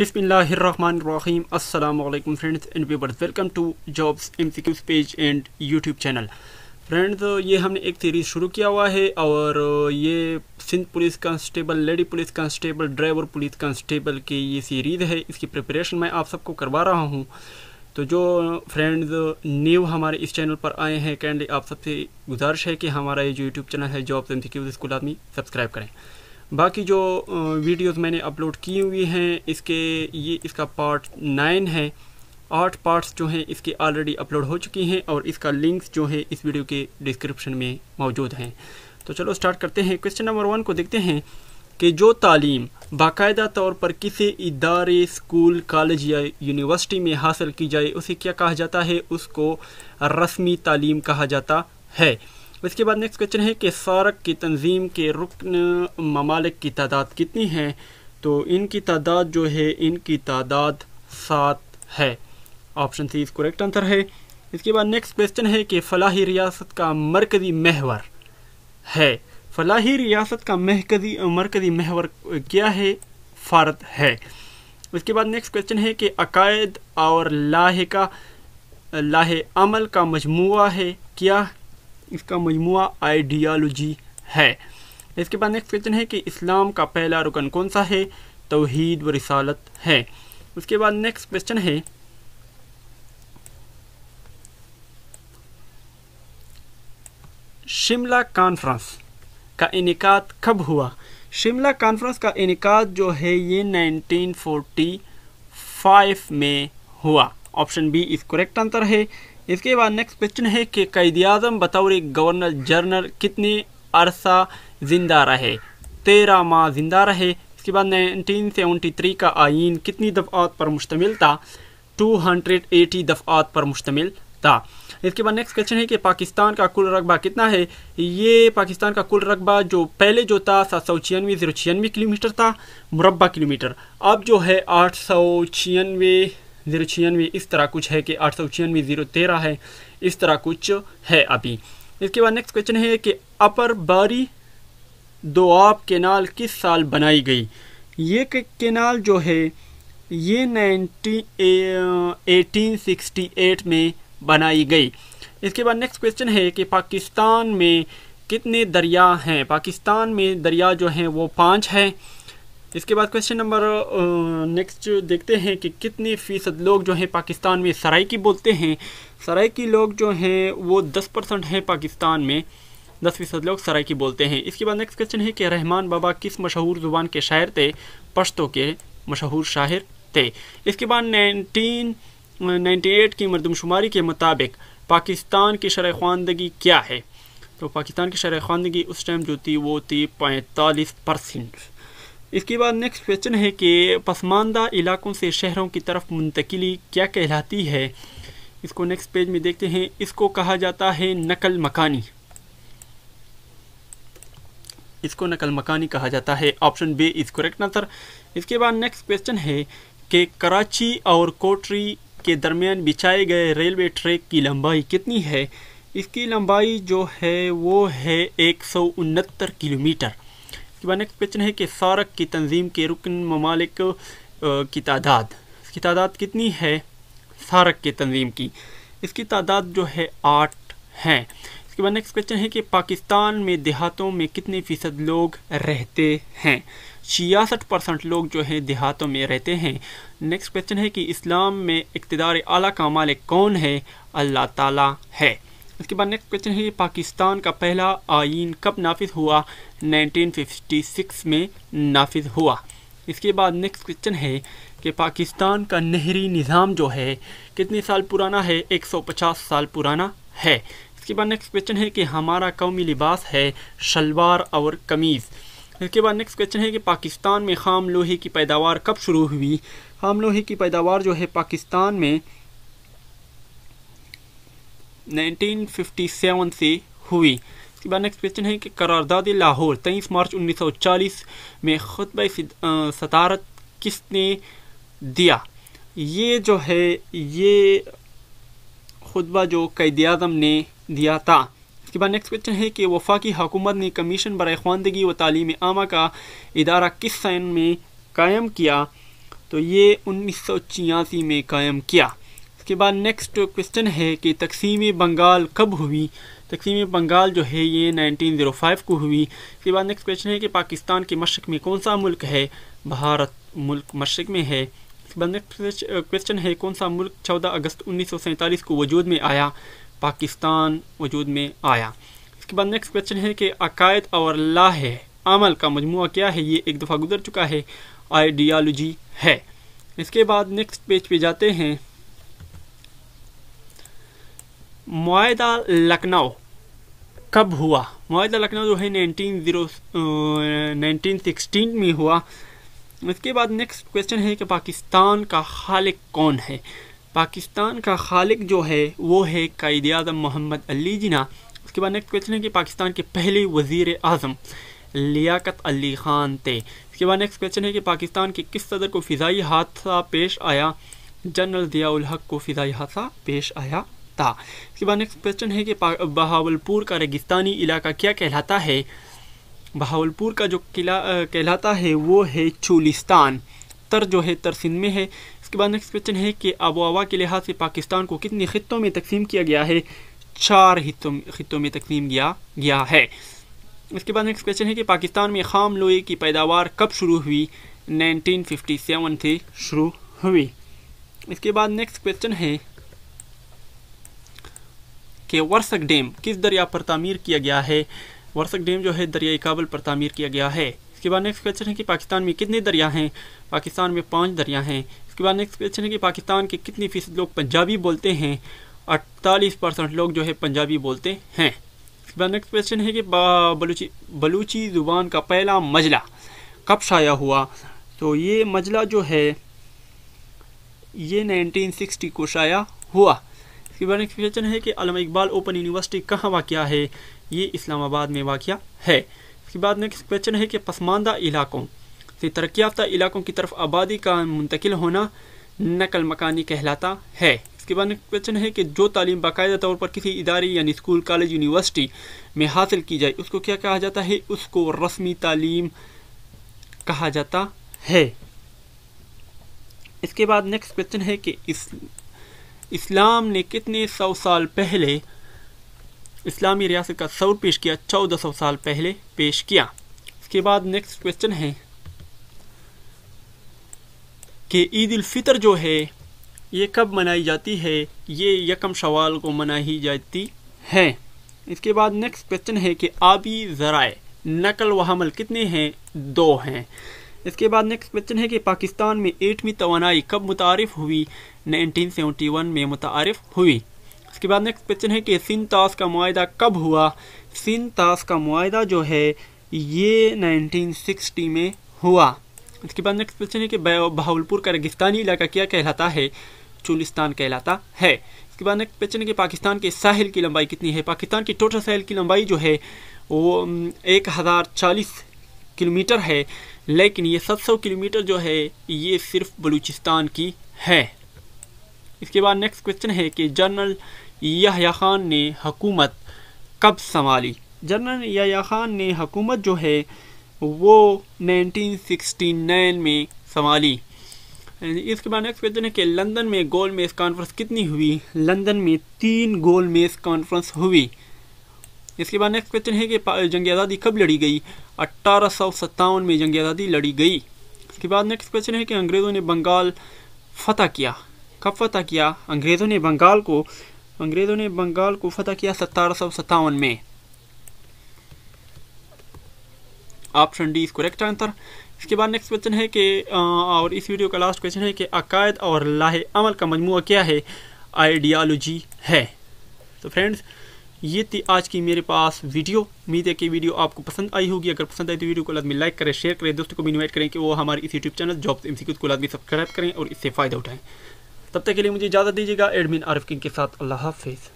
Bismillahirrahmanirrahim. Assalamu alaikum friends welcome to jobs M C Qs page and YouTube channel friends ये हमने एक series शुरू किया हुआ है और ये Sindh police constable lady police constable driver police constable की ये सीरीज़ है इसकी प्रिपरेशन मैं आप सबको करवा रहा हूँ तो जो फ्रेंड्स न्यू हमारे इस चैनल पर आए हैं कैंडली आप सबसे गुजारिश है कि हमारा ये जो यूट्यूब चैनल है जॉब्स एम सी क्यूज इसको आदमी सब्सक्राइब करें बाकी जो वीडियोस मैंने अपलोड की हुई हैं इसके ये इसका पार्ट नाइन है आठ पार्ट्स जो हैं इसके ऑलरेडी अपलोड हो चुकी हैं और इसका लिंक्स जो है इस वीडियो के डिस्क्रिप्शन में मौजूद हैं तो चलो स्टार्ट करते हैं क्वेश्चन नंबर वन को देखते हैं कि जो तालीम बाकायदा तौर पर किसी इदारे स्कूल कॉलेज या यूनिवर्सिटी में हासिल की जाए उसे क्या कहा जाता है उसको रस्मी तालीम कहा जाता है इसके बाद नेक्स्ट क्वेश्चन है कि सारक की तंजीम के रुकन ममालिक की तादाद कितनी है तो इनकी तादाद जो है इनकी तादाद सात है ऑप्शन सी इस करेक्ट आंसर है इसके बाद नेक्स्ट क्वेश्चन है कि फलाही रियासत का मरकज़ी महवर है फलाही रियासत का महकजी मरकज़ी महवर क्या है फ़ारत है उसके बाद नेक्स्ट क्वेश्चन है कि अकायद और लाहे का लाहे अमल का मजमू है क्या इसका मजमू आइडियालॉजी है इसके बाद नेक्स्ट क्वेश्चन है कि इस्लाम का पहला रुकन कौन सा है तोहद व रिसालत है उसके बाद नेक्स्ट क्वेश्चन है शिमला कॉन्फ्रेंस का इनका कब हुआ शिमला कॉन्फ्रेंस का इनका जो है ये 1945 में हुआ option B is correct answer है इसके बाद नेक्स्ट क्वेश्चन है कि कैद अजम बतौर गवर्नर जनरल कितने अरसा जिंदा रहे तेरह माह जिंदा रहे इसके बाद नाइनटीन सेवेंटी थ्री का आइन कितनी दफ़ात पर मुश्तमिल था टू हंड्रेड एटी दफ़ात पर मुश्तमिल था इसके बाद नेक्स्ट क्वेश्चन है कि पाकिस्तान का कुल रकबा कितना है ये पाकिस्तान का कुल रकबा जो पहले जो था सात सौ छियानवे ज़ीरो छियानवे किलोमीटर था मुरबा किलोमीटर अब जो है आठ सौ छियानवे जीरो छियानवे इस तरह कुछ है कि आठ सौ छियानवे जीरो तेरह है इस तरह कुछ है अभी इसके बाद नेक्स्ट क्वेश्चन है कि अपर बारी दोआब केनाल किस साल बनाई गई ये के केनाल जो है ये नाइनटीन सिक्सटी एट में बनाई गई इसके बाद नेक्स्ट क्वेश्चन है कि पाकिस्तान में कितने दरिया हैं पाकिस्तान में दरिया जो हैं वो पाँच हैं इसके बाद क्वेश्चन नंबर नेक्स्ट देखते हैं कि कितने फ़ीसद लोग जो हैं पाकिस्तान में सराइकी बोलते हैं सराइकी लोग जो हैं वो दस परसेंट हैं पाकिस्तान में दस फीसद लोग सराइकी बोलते हैं इसके बाद नेक्स्ट क्वेश्चन है कि रहमान बाबा किस मशहूर ज़ुबान के शायर थे पश्तो के मशहूर शायर थे इसके बाद नाइनटीन नाइन्टी एट की मरदमशुमारी के मुताबिक पाकिस्तान की शरा ख्वानदगी क्या है तो पाकिस्तान की शरा ख्वानदगी उस टाइम जो थी वो थी पैंतालीस परसेंट इसके बाद नेक्स्ट क्वेश्चन है कि पसमानदा इलाकों से शहरों की तरफ मुंतकली क्या कहलाती है इसको नेक्स्ट पेज में देखते हैं इसको कहा जाता है नकल मकानी इसको नकल मकानी कहा जाता है option B is correct answer इसके बाद नेक्स्ट क्वेश्चन है कि कराची और कोटरी के दरमियान बिछाए गए रेलवे ट्रैक की लंबाई कितनी है इसकी लंबाई जो है वो है एक किलोमीटर कि बाद नेक्स्ट क्वेश्चन है कि सारक की तंजीम के रुकन ममालिक की तादाद इसकी तादाद कितनी है सारक की तंजीम की इसकी तादाद जो है आठ हैं इसके बाद नेक्स्ट क्वेश्चन है कि पाकिस्तान में देहातों में कितने फ़ीसद लोग रहते हैं छियासठ परसेंट लोग जो है देहातों में रहते हैं नेक्स्ट क्वेश्चन है कि इस्लाम में इकतदार आला का मालिक कौन है अल्लाह ताला है इसके बाद नेक्स्ट क्वेश्चन है पाकिस्तान का पहला आइन कब नाफिज हुआ 1956 में नाफिज हुआ इसके बाद नेक्स्ट क्वेश्चन है कि पाकिस्तान का नहरी निज़ाम जो है कितने साल पुराना है 150 साल पुराना है इसके बाद नेक्स्ट क्वेश्चन है कि हमारा कौमी लिबास है शलवार और कमीज़ इसके बाद नेक्स्ट क्वेश्चन है कि पाकिस्तान में खाम लोहे की पैदावार कब शुरू हुई खाम लोहे की पैदावार जो है पाकिस्तान में 1957 से हुई इसके बाद नेक्स्ट क्वेश्चन है कि करारदाद लाहौर तेईस मार्च 1940 में खुतब सतारत किसने दिया ये जो है ये खुतबा जो कैद अजम ने दिया था इसके बाद नेक्स्ट क्वेश्चन है कि वफाकी हुकूमत ने कमीशन बर ख्वानदगी व तलीम आमा का इदारा किस साइन में कायम किया तो ये उन्नीस सौ छियासी में कायम किया उसके बाद नेक्स्ट क्वेश्चन है कि तकसीम बंगाल कब हुई तकसीम बंगाल जो है ये 1905 को हुई इसके बाद नेक्स्ट क्वेश्चन है कि पाकिस्तान के मशरक़ में कौन सा मुल्क है भारत मुल्क मशरक़ में है इसके बाद नेक्स्ट क्वेश्चन है कौन सा मुल्क 14 अगस्त उन्नीस को वजूद में आया पाकिस्तान वजूद में आया इसके बाद नेक्स्ट क्वेश्चन है कि अकायद और ला है अमल का मजमू क्या है ये एक दफ़ा गुजर चुका है आइडियालॉजी है इसके बाद नेक्स्ट पेज पे जाते हैं माहा लखनऊ कब हुआ माहा लखनऊ जो है नाइनटीन ज़ीरो नाइनटीन सिक्सटीन में हुआ इसके बाद नेक्स्ट क्वेश्चन है कि पाकिस्तान का खालिक कौन है पाकिस्तान का खालिक जो है वो है कैद अजम मोहम्मद अली जिना उसके बाद नेक्स्ट क्वेश्चन है कि पाकिस्तान के पहले वजीर अजम लियाकत अली खान थे इसके बाद नेक्स्ट क्वेश्चन है कि पाकिस्तान के किस सदर को फ़िज़ाई हादसा पेश आया जनरल ज़ियाल हक को फ़िज़ाई हादसा पेश आया था इसके बाद नेक्स्ट क्वेश्चन है कि बहावलपुर का रेगिस्तानी इलाका क्या कहलाता है बहावलपुर का जो किला कहलाता है वो है चुलिस्तान तर जो है तर सिंध में है इसके बाद नेक्स्ट क्वेश्चन है कि हवा के लिहाज से पाकिस्तान को कितने खत्ों में तकसीम किया गया है चार हितों में तकसीम किया गया है इसके बाद नेक्स्ट क्वेश्चन है कि पाकिस्तान में खाम लोहे की पैदावार कब शुरू हुई 1957 से शुरू हुई इसके बाद नेक्स्ट क्वेश्चन है कि वर्सक डैम किस दरिया पर तामीर किया गया है वर्सक डैम जो है दरियाई काबल पर तमीर किया गया है इसके बाद नेक्स्ट क्वेश्चन है कि पाकिस्तान में कितने दरिया हैं पाकिस्तान में पाँच दरिया हैं इसके बाद नेक्स्ट क्वेश्चन है कि पाकिस्तान के कितने फीसद लोग पंजाबी बोलते हैं अड़तालीस परसेंट लोग जो है पंजाबी बोलते हैं इसके बाद नेक्स्ट क्वेश्चन है कि बलूची बलूची ज़ुबान का पहला मजला कब शाया हुआ तो ये मजला जो है ये 1960 को शाया हुआ इसके बारे में क्वेश्चन है कि अलम इकबाल ओपन यूनिवर्सिटी कहाँ वाक़ है ये इस्लामाबाद में वाक़ है इसके बाद नेक्स्ट क्वेश्चन है कि पसमानदा इलाकों से तरक्की याफ्ता इलाकों की तरफ आबादी का मुंतकिल होना नकल मकानी कहलाता है इसके बाद नेक्स्ट क्वेश्चन है कि जो तालीम बाकायदा तौर पर किसी इदारे यानी स्कूल कॉलेज यूनिवर्सिटी में हासिल की जाए उसको क्या कहा जाता है उसको रस्मी तालीम कहा जाता है इसके बाद नेक्स्ट क्वेश्चन है कि इस इस्लाम ने कितने सौ साल पहले इस्लामी रियासत का सौर पेश किया चौदह सौ साल पहले पेश किया इसके बाद नेक्स्ट क्वेश्चन है कि ईद उल फितर जो है ये कब मनाई जाती है ये यकम शवाल को मनाई जाती है इसके बाद नेक्स्ट क्वेश्चन है कि आबी ज़राए नकल व हमल कितने हैं दो हैं इसके बाद नेक्स्ट क्वेश्चन है कि पाकिस्तान में एटवीं तोानाई कब मुतारफ़ हुई 1971 में मुतारफ हुई इसके बाद नेक्स्ट क्वेश्चन है कि तास का माह कब हुआ तास का माह जो है ये 1960 में हुआ इसके बाद नेक्स्ट क्वेश्चन है कि बहावलपुर का रेगिस्तानी इलाका क्या कहलाता है चुलिस्तान कहलाता है इसके बाद नेक्स्ट क्वेश्चन है कि पाकिस्तान के साहिल की लंबाई कितनी है पाकिस्तान की टोटल साहिल की लंबाई जो है वो एक हज़ार चालीस किलोमीटर है लेकिन ये 700 सौ किलोमीटर जो है ये सिर्फ बलूचिस्तान की है इसके बाद नेक्स्ट क्वेश्चन है कि जनरल या खान ने हकूमत कब संभाली जनरल या खान ने हकूमत जो है वो 1969 में संभाली इसके बाद नेक्स्ट क्वेश्चन है कि लंदन में गोल मेज कॉन्फ्रेंस कितनी हुई लंदन में तीन गोल मेज कॉन्फ्रेंस हुई इसके बाद नेक्स्ट क्वेश्चन है कि जंग आज़ादी कब लड़ी गई अट्ठारह में जंग आज़ादी लड़ी गई इसके बाद नेक्स्ट क्वेश्चन है कि अंग्रेज़ों ने बंगाल फतह किया कब फतह किया अंग्रेज़ों ने बंगाल को अंग्रेज़ों ने बंगाल को फतह किया सत्रह में option D is correct answer इसके बाद नेक्स्ट क्वेश्चन है कि और इस वीडियो का लास्ट क्वेश्चन है कि अकायद और लाहे अमल का मजमू क्या है आइडियालॉजी है तो फ्रेंड्स ये थी आज की मेरे पास वीडियो उम्मीद है कि वीडियो आपको पसंद आई होगी अगर पसंद आई तो वीडियो को में लाइक करें शेयर करें दोस्तों को भी इन्वाइट करें कि वो हमारे इस यूट्यूब चैनल जॉब्स एम को भी सब्सक्राइब करें और इससे फ़ायदा उठाएँ तब तक के लिए मुझे इजाज़त दीजिएगा एडमिन आरिफ किंग के साथ अल्लाह हाफिज़